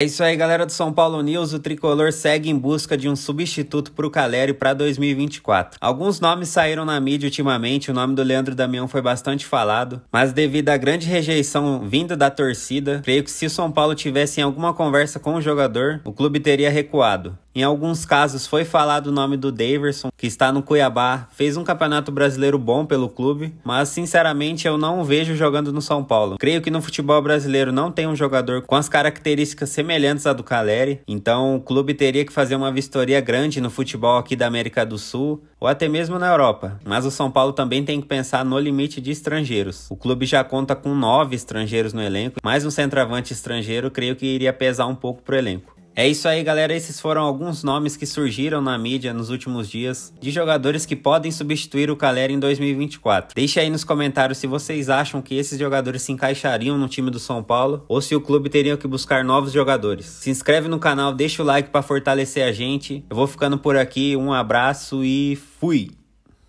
É isso aí, galera do São Paulo News. O tricolor segue em busca de um substituto para o Caleri para 2024. Alguns nomes saíram na mídia ultimamente, o nome do Leandro Damião foi bastante falado, mas devido à grande rejeição vinda da torcida, creio que se o São Paulo tivesse alguma conversa com o jogador, o clube teria recuado. Em alguns casos foi falado o nome do Daverson, que está no Cuiabá, fez um campeonato brasileiro bom pelo clube, mas sinceramente eu não o vejo jogando no São Paulo. Creio que no futebol brasileiro não tem um jogador com as características semelhantes à do Caleri, então o clube teria que fazer uma vistoria grande no futebol aqui da América do Sul ou até mesmo na Europa. Mas o São Paulo também tem que pensar no limite de estrangeiros. O clube já conta com nove estrangeiros no elenco, mais um centroavante estrangeiro creio que iria pesar um pouco pro elenco. É isso aí, galera. Esses foram alguns nomes que surgiram na mídia nos últimos dias de jogadores que podem substituir o Calera em 2024. Deixe aí nos comentários se vocês acham que esses jogadores se encaixariam no time do São Paulo ou se o clube teria que buscar novos jogadores. Se inscreve no canal, deixa o like para fortalecer a gente. Eu vou ficando por aqui. Um abraço e fui!